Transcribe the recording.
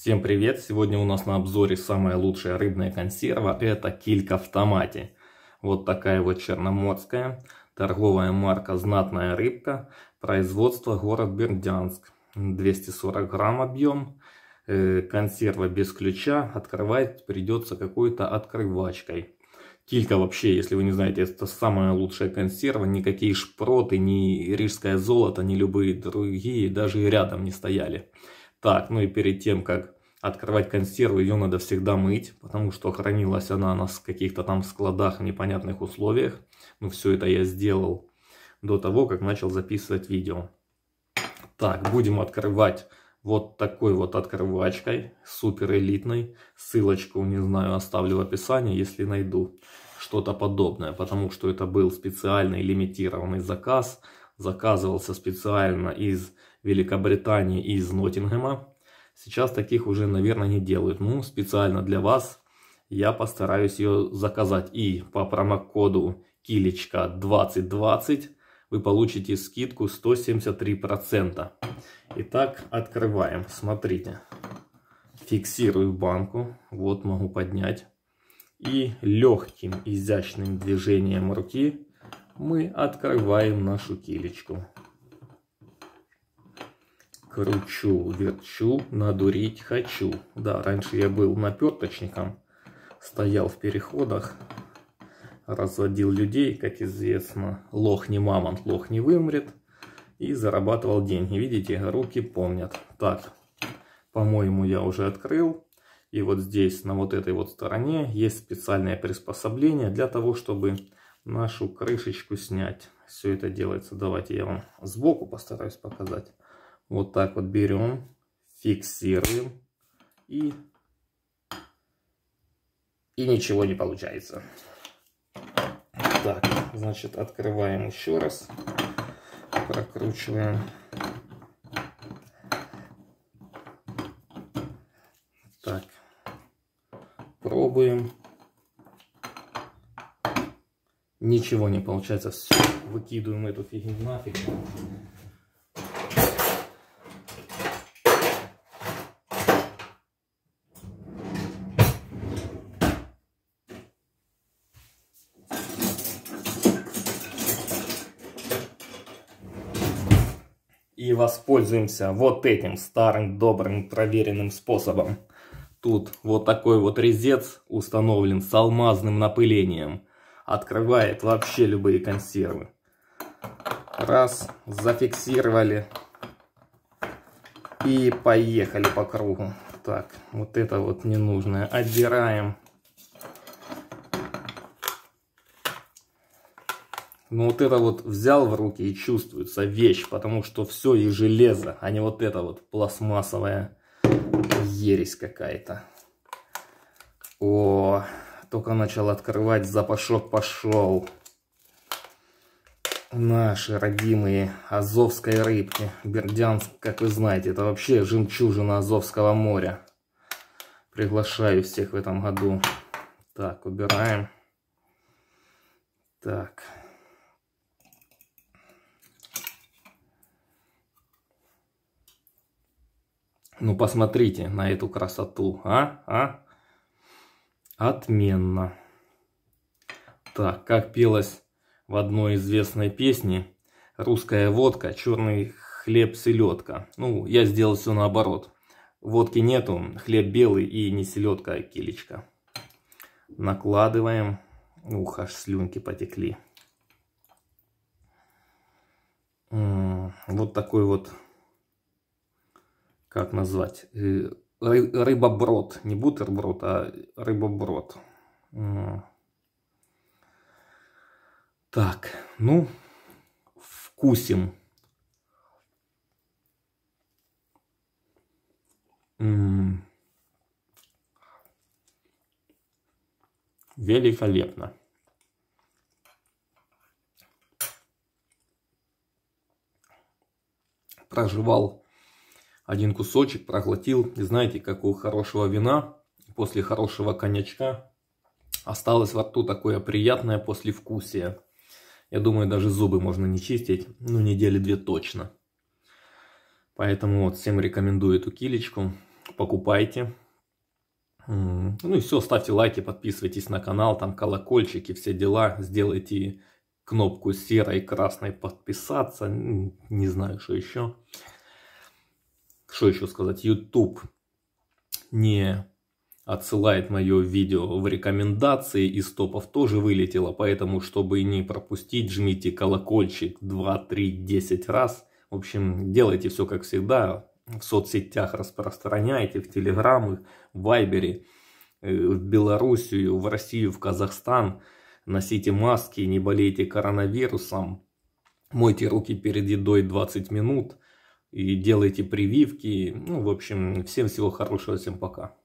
Всем привет! Сегодня у нас на обзоре самая лучшая рыбная консерва. Это килька в томате. Вот такая вот черноморская. Торговая марка «Знатная рыбка». Производство город Бердянск. 240 грамм объем. Э, консерва без ключа. Открывать придется какой-то открывачкой. Килька вообще, если вы не знаете, это самая лучшая консерва. Никакие шпроты, ни рижское золото, ни любые другие даже рядом не стояли. Так, ну и перед тем, как открывать консерву, ее надо всегда мыть, потому что хранилась она на каких-то там складах непонятных условиях. Ну, все это я сделал до того, как начал записывать видео. Так, будем открывать вот такой вот открывачкой, супер элитной. Ссылочку, не знаю, оставлю в описании, если найду что-то подобное, потому что это был специальный лимитированный заказ. Заказывался специально из Великобритании и из Ноттингема. Сейчас таких уже, наверное, не делают. Ну, специально для вас я постараюсь ее заказать. И по промокоду Килечка 2020 вы получите скидку 173%. Итак, открываем. Смотрите. Фиксирую банку. Вот могу поднять. И легким изящным движением руки мы открываем нашу килечку кручу, верчу, надурить хочу. Да, раньше я был наперточником, стоял в переходах, разводил людей, как известно. Лох не мамонт, лох не вымрет. И зарабатывал деньги. Видите, руки помнят. Так, по-моему, я уже открыл. И вот здесь, на вот этой вот стороне, есть специальное приспособление для того, чтобы нашу крышечку снять. Все это делается. Давайте я вам сбоку постараюсь показать. Вот так вот берем, фиксируем и, и ничего не получается. Так, значит, открываем еще раз, прокручиваем. Так, пробуем. Ничего не получается, все, выкидываем эту фигню нафиг. и воспользуемся вот этим старым, добрым, проверенным способом. Тут вот такой вот резец установлен с алмазным напылением. Открывает вообще любые консервы. Раз, зафиксировали. И поехали по кругу. Так, вот это вот ненужное отдираем. Но вот это вот взял в руки и чувствуется вещь, потому что все и железо, а не вот это вот пластмассовая ересь какая-то. О, только начал открывать, запашок пошел. Наши родимые азовской рыбки. Бердянск, как вы знаете, это вообще жемчужина Азовского моря. Приглашаю всех в этом году. Так, убираем. Так. Ну, посмотрите на эту красоту, а? а? Отменно. Так, как пелось в одной известной песне, русская водка, черный хлеб, селедка. Ну, я сделал все наоборот. Водки нету, хлеб белый и не селедка, а килечка. Накладываем. Ух, аж слюнки потекли. Вот такой вот как назвать, э, рыбоброд, не бутерброд, а рыбоброд. Так, ну, вкусим. Великолепно. Проживал один кусочек проглотил. И знаете, как у хорошего вина, после хорошего коньячка, осталось во рту такое приятное послевкусие. Я думаю, даже зубы можно не чистить, ну, недели две точно. Поэтому вот всем рекомендую эту килечку. Покупайте. Ну и все, ставьте лайки, подписывайтесь на канал, там колокольчики, все дела. Сделайте кнопку серой и красной подписаться. Не знаю, что еще что еще сказать, YouTube не отсылает мое видео в рекомендации, из топов тоже вылетело, поэтому, чтобы не пропустить, жмите колокольчик 2, 3, 10 раз. В общем, делайте все как всегда, в соцсетях распространяйте в Телеграмы, в Вайбере, э, в Белоруссию, в Россию, в Казахстан. Носите маски, не болейте коронавирусом, мойте руки перед едой 20 минут – и делайте прививки. Ну, в общем, всем всего хорошего, всем пока.